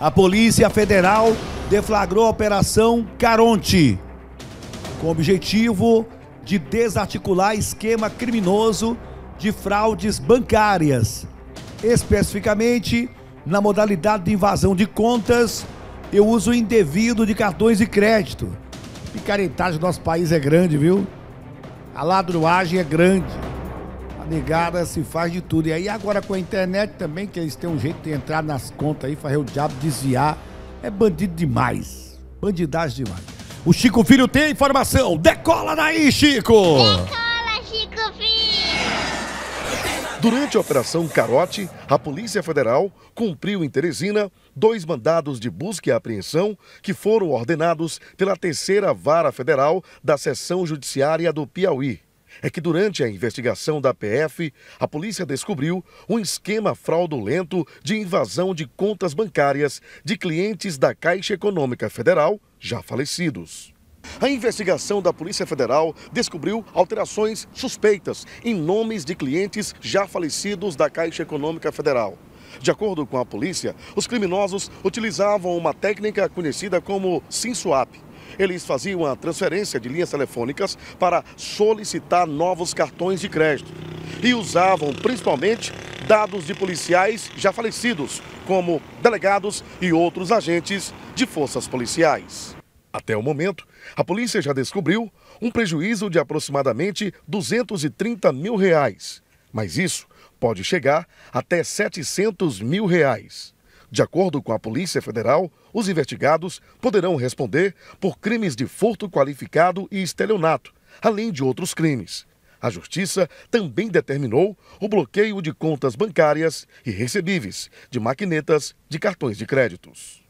A Polícia Federal deflagrou a Operação Caronte, com o objetivo de desarticular esquema criminoso de fraudes bancárias, especificamente na modalidade de invasão de contas e uso indevido de cartões de crédito. Picaretagem do nosso país é grande, viu? A ladruagem é grande negada se faz de tudo. E aí agora com a internet também, que eles têm um jeito de entrar nas contas aí, fazer o diabo desviar. É bandido demais. Bandidagem demais. O Chico Filho tem a informação. Decola daí, Chico! Decola, Chico Filho! Durante a Operação Carote, a Polícia Federal cumpriu em Teresina dois mandados de busca e apreensão que foram ordenados pela terceira vara federal da seção judiciária do Piauí é que durante a investigação da PF, a polícia descobriu um esquema fraudulento de invasão de contas bancárias de clientes da Caixa Econômica Federal já falecidos. A investigação da Polícia Federal descobriu alterações suspeitas em nomes de clientes já falecidos da Caixa Econômica Federal. De acordo com a polícia, os criminosos utilizavam uma técnica conhecida como SINSWAP, eles faziam a transferência de linhas telefônicas para solicitar novos cartões de crédito e usavam principalmente dados de policiais já falecidos, como delegados e outros agentes de forças policiais. Até o momento, a polícia já descobriu um prejuízo de aproximadamente 230 mil reais. Mas isso pode chegar até 700 mil reais. De acordo com a Polícia Federal, os investigados poderão responder por crimes de furto qualificado e estelionato, além de outros crimes. A Justiça também determinou o bloqueio de contas bancárias e recebíveis de maquinetas de cartões de créditos.